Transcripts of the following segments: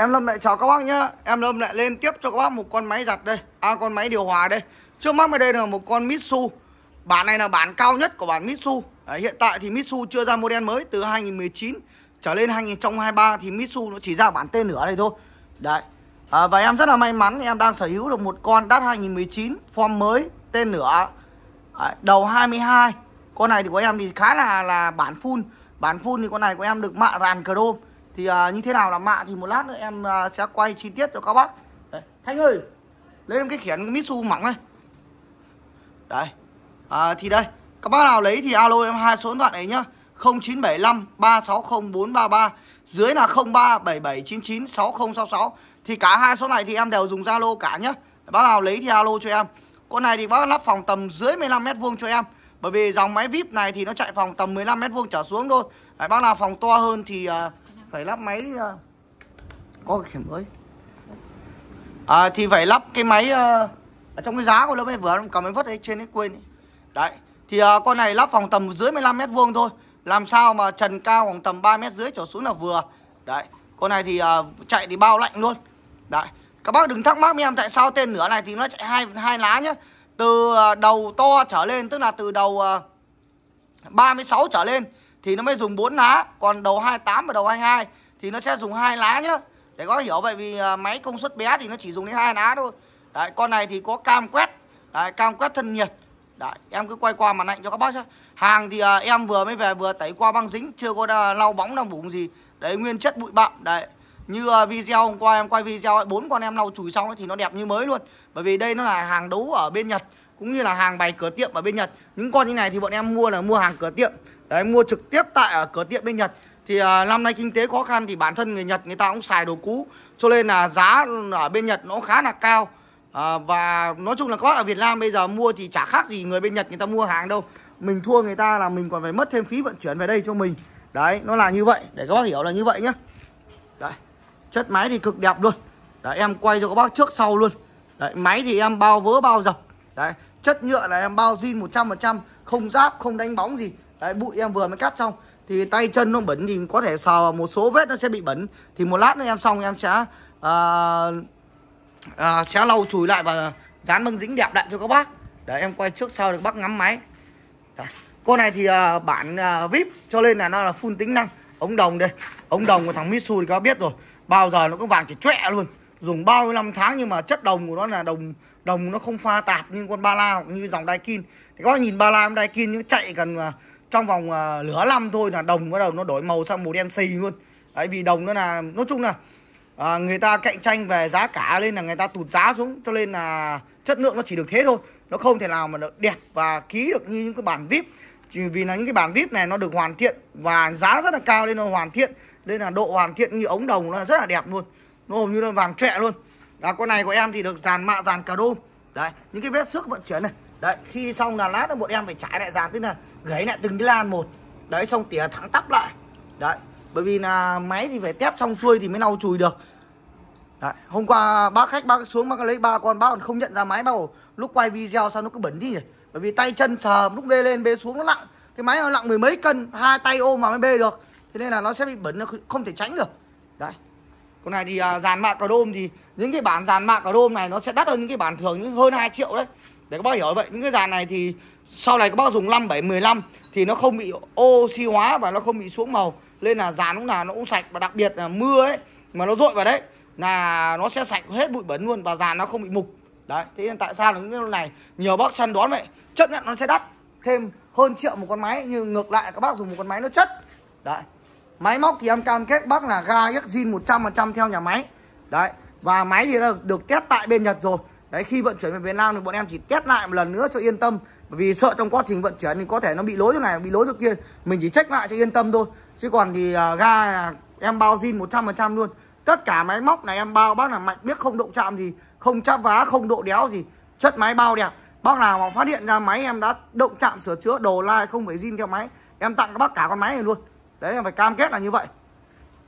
Em Lâm lại chào các bác nhá Em Lâm lại lên tiếp cho các bác một con máy giặt đây À con máy điều hòa đây Trước mắt ở đây là một con Mitsu Bản này là bản cao nhất của bản Mitsu Đấy, Hiện tại thì Mitsu chưa ra model mới Từ 2019 trở lên 2023 Thì Mitsu nó chỉ ra bản tên nửa này thôi Đấy à, Và em rất là may mắn Em đang sở hữu được một con DAT 2019 Form mới tên nửa à, Đầu 22 Con này thì của em thì khá là là bản full Bản full thì con này của em được mạ ràn chrome thì à, như thế nào là mạ thì một lát nữa em à, sẽ quay chi tiết cho các bác đấy. Thanh ơi lấy em cái khiển Mitsu mỏng này đấy à, thì đây các bác nào lấy thì alo em hai số điện thoại ấy nhá 0975 360 433 dưới là 03 7799 6066 thì cả hai số này thì em đều dùng Zalo cả nhá bác nào lấy thì alo cho em con này thì bác lắp phòng tầm dưới 15 mét vuông cho em bởi vì dòng máy vip này thì nó chạy phòng tầm 15 mét vuông trở xuống thôi Đấy, bác nào phòng to hơn thì uh, phải lắp máy ờ, có cái khiển mới à, thì phải lắp cái máy ờ, ở trong cái giá của lớp ấy vừa cầm cái vất ấy trên ấy quên ấy. đấy thì uh, con này lắp phòng tầm dưới 15 mét vuông thôi làm sao mà trần cao khoảng tầm 3 mét dưới trở xuống là vừa đấy con này thì uh, chạy thì bao lạnh luôn đấy các bác đừng thắc mắc với em tại sao tên nửa này thì nó chạy hai hai lá nhá từ uh, đầu to trở lên tức là từ đầu uh, 36 trở lên thì nó mới dùng 4 lá còn đầu 28 và đầu 22 thì nó sẽ dùng hai lá nhá để có hiểu vậy vì à, máy công suất bé thì nó chỉ dùng đến hai lá thôi đấy con này thì có cam quét đấy, cam quét thân nhiệt đấy em cứ quay qua mặt lạnh cho các bác xem hàng thì à, em vừa mới về vừa tẩy qua băng dính chưa có đà, lau bóng nào bụng gì đấy nguyên chất bụi bặm đấy như à, video hôm qua em quay video bốn con em lau chùi xong ấy, thì nó đẹp như mới luôn bởi vì đây nó là hàng đấu ở bên nhật cũng như là hàng bày cửa tiệm ở bên nhật những con như này thì bọn em mua là mua hàng cửa tiệm Đấy mua trực tiếp tại ở à, cửa tiệm bên Nhật Thì à, năm nay kinh tế khó khăn thì bản thân người Nhật người ta cũng xài đồ cũ Cho nên là giá ở bên Nhật nó khá là cao à, Và nói chung là các bác ở Việt Nam bây giờ mua thì chả khác gì người bên Nhật người ta mua hàng đâu Mình thua người ta là mình còn phải mất thêm phí vận chuyển về đây cho mình Đấy nó là như vậy để các bác hiểu là như vậy nhá Đấy chất máy thì cực đẹp luôn Đấy em quay cho các bác trước sau luôn Đấy máy thì em bao vỡ bao dập Đấy chất nhựa là em bao zin 100% Không giáp không đánh bóng gì Đấy bụi em vừa mới cắt xong Thì tay chân nó bẩn thì có thể sờ một số vết nó sẽ bị bẩn Thì một lát nữa em xong em sẽ uh, uh, Sẽ lau chùi lại và dán băng dính đẹp lại cho các bác để em quay trước sau được bác ngắm máy Đấy. Con này thì uh, bản uh, VIP cho nên là nó là full tính năng Ống đồng đây Ống đồng của thằng Mitsu thì các bác biết rồi Bao giờ nó cũng vàng chỉ chọe luôn Dùng bao nhiêu năm tháng nhưng mà chất đồng của nó là đồng đồng nó không pha tạp như con ba la như dòng Daikin thì các bác nhìn ba la Daikin những chạy cần trong vòng uh, lửa năm thôi là đồng bắt đầu nó đổi màu sang màu đen xì luôn đấy vì đồng nó là nói chung là à, người ta cạnh tranh về giá cả lên là người ta tụt giá xuống cho nên là chất lượng nó chỉ được thế thôi nó không thể nào mà được đẹp và ký được như những cái bản vip chỉ vì là những cái bản vip này nó được hoàn thiện và giá rất là cao nên nó hoàn thiện nên là độ hoàn thiện như ống đồng nó rất là đẹp luôn nó hầu như là vàng trẹ luôn là con này của em thì được dàn mạ dàn cà đô đấy những cái vết xước vận chuyển này đấy khi xong là lát nữa bọn em phải trải lại dàn tức là gãy lại từng cái lan một đấy xong tỉa thẳng tắp lại đấy bởi vì là máy thì phải test xong xuôi thì mới lau chùi được Đấy, hôm qua bác khách bác xuống bác lấy ba con bác còn không nhận ra máy bao lúc quay video sao nó cứ bẩn đi nhỉ bởi vì tay chân sờ lúc bê lên bê xuống nó nặng cái máy nó nặng mười mấy cân hai tay ôm mà mới bê được thế nên là nó sẽ bị bẩn nó không thể tránh được đấy con này thì à, dàn mạ cà đôm thì những cái bản dàn mạ cà đôm này nó sẽ đắt hơn những cái bản thường những hơn 2 triệu đấy để các bác hiểu vậy những cái dàn này thì sau này các bác dùng 5 7 15 thì nó không bị oxy hóa và nó không bị xuống màu nên là dàn lúc nào nó cũng sạch và đặc biệt là mưa ấy mà nó rội vào đấy là nó sẽ sạch hết bụi bẩn luôn và dàn nó không bị mục đấy thế nên tại sao là những cái này nhiều bác săn đón vậy chất nhận nó sẽ đắt thêm hơn triệu một con máy nhưng ngược lại các bác dùng một con máy nó chất đấy máy móc thì em cam kết bác là ga zin 100% theo nhà máy đấy và máy thì được, được test tại bên Nhật rồi đấy khi vận chuyển về Việt Nam thì bọn em chỉ test lại một lần nữa cho yên tâm vì sợ trong quá trình vận chuyển thì có thể nó bị lỗi chỗ này bị lỗi chỗ kia mình chỉ check lại cho yên tâm thôi chứ còn thì uh, ga em bao zin 100% luôn tất cả máy móc này em bao bác là mạnh biết không động chạm gì không chắp vá không độ đéo gì chất máy bao đẹp bác nào mà phát hiện ra máy em đã động chạm sửa chữa đồ lai không phải zin theo máy em tặng các bác cả con máy này luôn đấy em phải cam kết là như vậy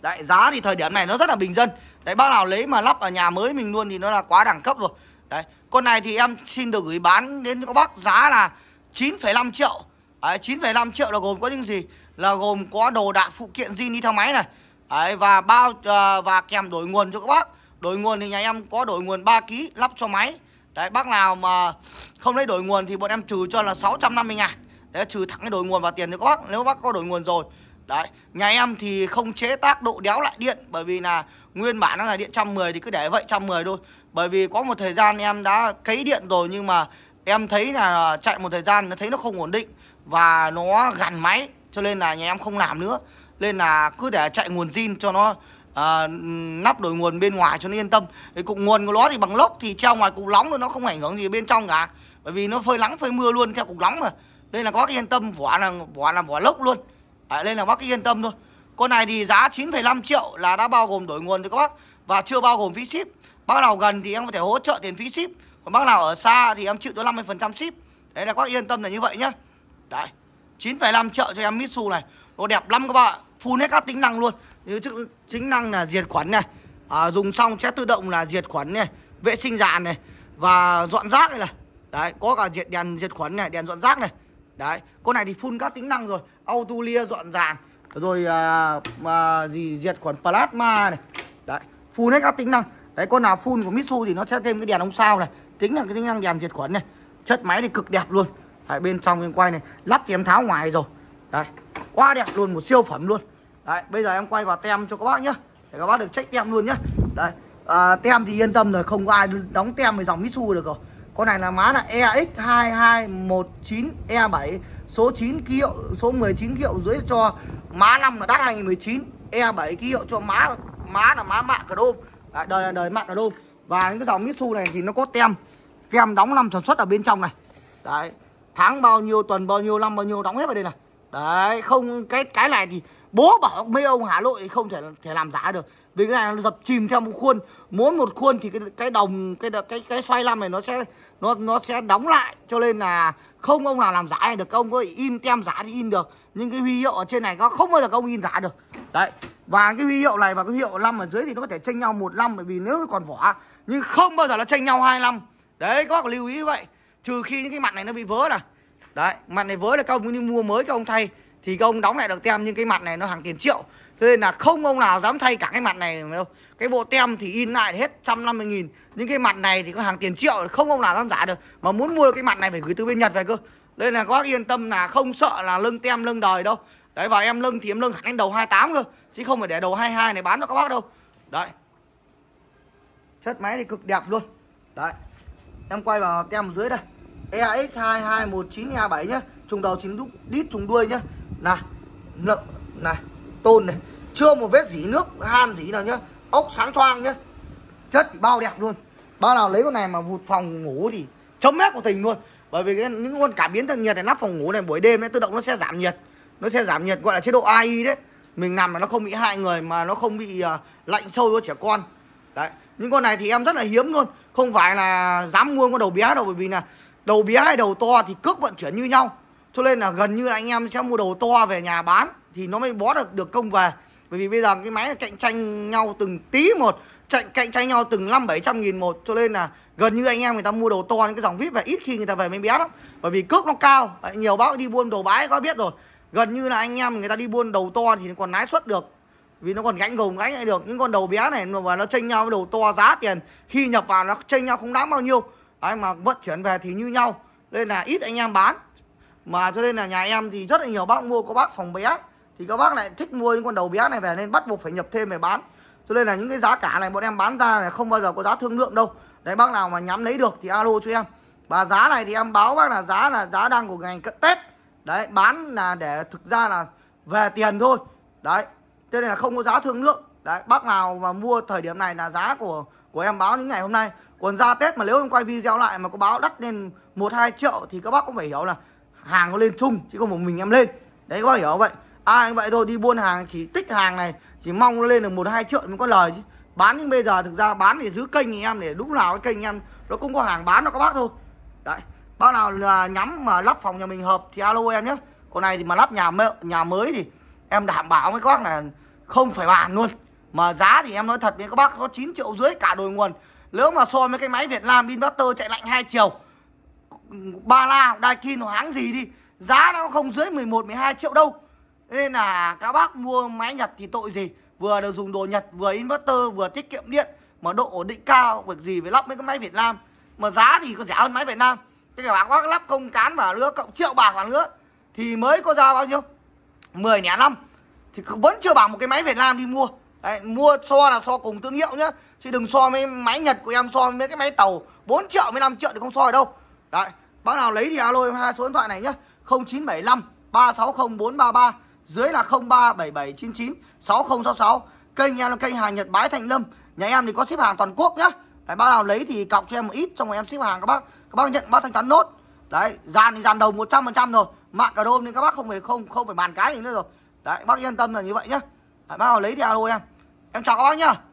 đấy giá thì thời điểm này nó rất là bình dân đấy bác nào lấy mà lắp ở nhà mới mình luôn thì nó là quá đẳng cấp rồi Đấy, con này thì em xin được gửi bán đến các bác giá là 9,5 triệu. Đấy, 9,5 triệu là gồm có những gì? Là gồm có đồ đạc phụ kiện zin đi theo máy này. Đấy, và bao uh, và kèm đổi nguồn cho các bác. Đổi nguồn thì nhà em có đổi nguồn 3 kg lắp cho máy. Đấy, bác nào mà không lấy đổi nguồn thì bọn em trừ cho là 650 ngàn. Đấy, trừ thẳng cái đổi nguồn vào tiền cho các bác. Nếu bác có đổi nguồn rồi. Đấy, nhà em thì không chế tác độ đéo lại điện bởi vì là nguyên bản nó là điện 110 thì cứ để vậy 110 thôi. Bởi vì có một thời gian em đã cấy điện rồi nhưng mà em thấy là chạy một thời gian nó thấy nó không ổn định và nó gằn máy cho nên là nhà em không làm nữa. Nên là cứ để chạy nguồn zin cho nó à, nắp đổi nguồn bên ngoài cho nó yên tâm. Cái cục nguồn của nó thì bằng lốc thì treo ngoài cục nóng nó không ảnh hưởng gì bên trong cả. Bởi vì nó phơi nắng phơi mưa luôn theo cục nóng mà. đây là có cái yên tâm vỏ là vỏ là vỏ lốc luôn. À, nên là bác cứ yên tâm thôi. Con này thì giá 9,5 triệu là đã bao gồm đổi nguồn cho các bác và chưa bao gồm phí ship. Bác nào gần thì em có thể hỗ trợ tiền phí ship Còn bác nào ở xa thì em chịu tới 50% ship Đấy là các yên tâm là như vậy nhá Đấy 9,5 triệu cho em Mitsu này Nó đẹp lắm các bạn Full hết các tính năng luôn Như chức, tính năng là diệt khuẩn này à, Dùng xong sẽ tự động là diệt khuẩn này Vệ sinh dàn này Và dọn rác này Đấy có cả diệt đèn diệt khuẩn này Đèn dọn rác này Đấy Con này thì full các tính năng rồi Auto lia dọn dàn Rồi à, à, gì diệt khuẩn plasma này Đấy Full hết các tính năng đấy con nào full của Mitsu thì nó sẽ thêm cái đèn ông sao này tính là cái tính năng đèn diệt khuẩn này chất máy thì cực đẹp luôn đấy, bên trong bên quay này lắp thì em tháo ngoài rồi đấy quá đẹp luôn một siêu phẩm luôn đấy bây giờ em quay vào tem cho các bác nhá để các bác được check tem luôn nhá đấy à, tem thì yên tâm rồi không có ai đóng tem với dòng Mitsu được rồi con này là má là EX2219E7 số 9 ký hiệu số 19 ký hiệu dưới cho má 5 là đắt 2019 E7 ký hiệu cho má má là má mạ cả đôm Đấy, đời đời mặt là đôm và những cái dòng Mitsu này thì nó có tem tem đóng năm sản xuất ở bên trong này đấy tháng bao nhiêu tuần bao nhiêu năm bao nhiêu đóng hết vào đây này đấy không cái cái này thì bố bảo mấy ông Hà Nội thì không thể thể làm giả được vì cái này nó dập chìm theo một khuôn mỗi một khuôn thì cái cái đồng cái cái cái xoay lăm này nó sẽ nó nó sẽ đóng lại cho nên là không ông nào làm giả được ông có in tem giả thì in được nhưng cái huy hiệu ở trên này nó không bao giờ ông in giả được đấy và cái huy hiệu này và cái huy hiệu năm ở dưới thì nó có thể tranh nhau một năm bởi vì nếu nó còn vỏ nhưng không bao giờ nó tranh nhau hai năm đấy các bác lưu ý vậy trừ khi những cái mặt này nó bị vỡ này đấy mặt này vỡ là các ông đi mua mới các ông thay thì các ông đóng lại được tem nhưng cái mặt này nó hàng tiền triệu cho nên là không ông nào dám thay cả cái mặt này đâu cái bộ tem thì in lại hết 150 nghìn những cái mặt này thì có hàng tiền triệu không ông nào dám giả được mà muốn mua được cái mặt này phải gửi từ bên nhật về cơ nên là các bác yên tâm là không sợ là lưng tem lưng đời đâu đấy và em lưng thì em lưng anh đầu 28 cơ chứ không phải để đầu 22 này bán cho các bác đâu đấy chất máy thì cực đẹp luôn đấy em quay vào tem dưới đây EX 2219 A7 nhá trùng đầu chín đúc đít trùng đuôi nhá này nợ này tôn này chưa một vết dỉ nước han dỉ nào nhá ốc sáng choang nhá chất thì bao đẹp luôn bao nào lấy con này mà vụt phòng ngủ thì chấm mép của tình luôn bởi vì cái, những con cảm biến thân nhiệt này lắp phòng ngủ này buổi đêm ấy tự động nó sẽ giảm nhiệt nó sẽ giảm nhiệt gọi là chế độ AI đấy mình nằm mà nó không bị hại người mà nó không bị uh, lạnh sâu cho trẻ con đấy những con này thì em rất là hiếm luôn không phải là dám mua con đầu bé đâu bởi vì là đầu bé hay đầu to thì cước vận chuyển như nhau cho nên là gần như là anh em sẽ mua đầu to về nhà bán thì nó mới bó được được công về bởi vì bây giờ cái máy cạnh tranh nhau từng tí một cạnh cạnh tranh nhau từng năm bảy trăm nghìn một cho nên là gần như anh em người ta mua đầu to những cái dòng vip và ít khi người ta về mới bé lắm bởi vì cước nó cao nhiều bác đi buôn đồ bãi có biết rồi gần như là anh em người ta đi buôn đầu to thì còn lãi suất được vì nó còn gánh gồng gánh lại được những con đầu bé này mà nó tranh nhau với đầu to giá tiền khi nhập vào nó tranh nhau không đáng bao nhiêu đấy, mà vận chuyển về thì như nhau nên là ít anh em bán mà cho nên là nhà em thì rất là nhiều bác mua có bác phòng bé thì các bác lại thích mua những con đầu bé này về nên bắt buộc phải nhập thêm về bán cho nên là những cái giá cả này bọn em bán ra là không bao giờ có giá thương lượng đâu đấy bác nào mà nhắm lấy được thì alo cho em và giá này thì em báo bác là giá là giá đang của ngày cận tết đấy bán là để thực ra là về tiền thôi đấy thế nên là không có giá thương lượng đấy bác nào mà mua thời điểm này là giá của của em báo những ngày hôm nay còn ra tết mà nếu em quay video lại mà có báo đắt lên một hai triệu thì các bác cũng phải hiểu là hàng nó lên chung chứ không một mình em lên đấy các bác hiểu vậy ai à, vậy thôi đi buôn hàng chỉ tích hàng này chỉ mong nó lên được một hai triệu mới có lời chứ bán nhưng bây giờ thực ra bán để giữ kênh thì em để lúc nào cái kênh em nó cũng có hàng bán cho các bác thôi đấy bác nào là nhắm mà lắp phòng nhà mình hợp thì alo em nhé còn này thì mà lắp nhà mới, nhà mới thì em đảm bảo với các bác là không phải bàn luôn mà giá thì em nói thật với các bác có 9 triệu rưỡi cả đồi nguồn nếu mà so với cái máy Việt Nam Inverter chạy lạnh hai chiều ba la Daikin hoặc hãng gì đi giá nó không dưới 11 12 triệu đâu nên là các bác mua máy Nhật thì tội gì vừa được dùng đồ Nhật vừa inverter vừa tiết kiệm điện mà độ ổn định cao việc gì với lắp mấy cái máy Việt Nam mà giá thì có rẻ hơn máy Việt Nam Thế các bác có lắp công cán vào nữa cộng triệu bạc vào nữa thì mới có ra bao nhiêu 10 nhả năm thì vẫn chưa bằng một cái máy Việt Nam đi mua Đấy, mua so là so cùng thương hiệu nhá chứ đừng so với máy Nhật của em so với cái máy tàu 4 triệu với 5 triệu thì không so được đâu đấy bác nào lấy thì alo em hai số điện thoại này nhá 0975 360 433 dưới là 037799 6066 kênh em là kênh hà Nhật Bái Thành Lâm nhà em thì có ship hàng toàn quốc nhá đấy, bác nào lấy thì cọc cho em một ít xong rồi em ship hàng các bác các bác nhận bác thanh toán nốt đấy dàn thì dàn đầu 100% rồi mạng cả đôm nên các bác không phải không không phải bàn cái gì nữa rồi đấy bác yên tâm là như vậy nhá đấy, bác nào lấy thì alo em em chào các bác nhá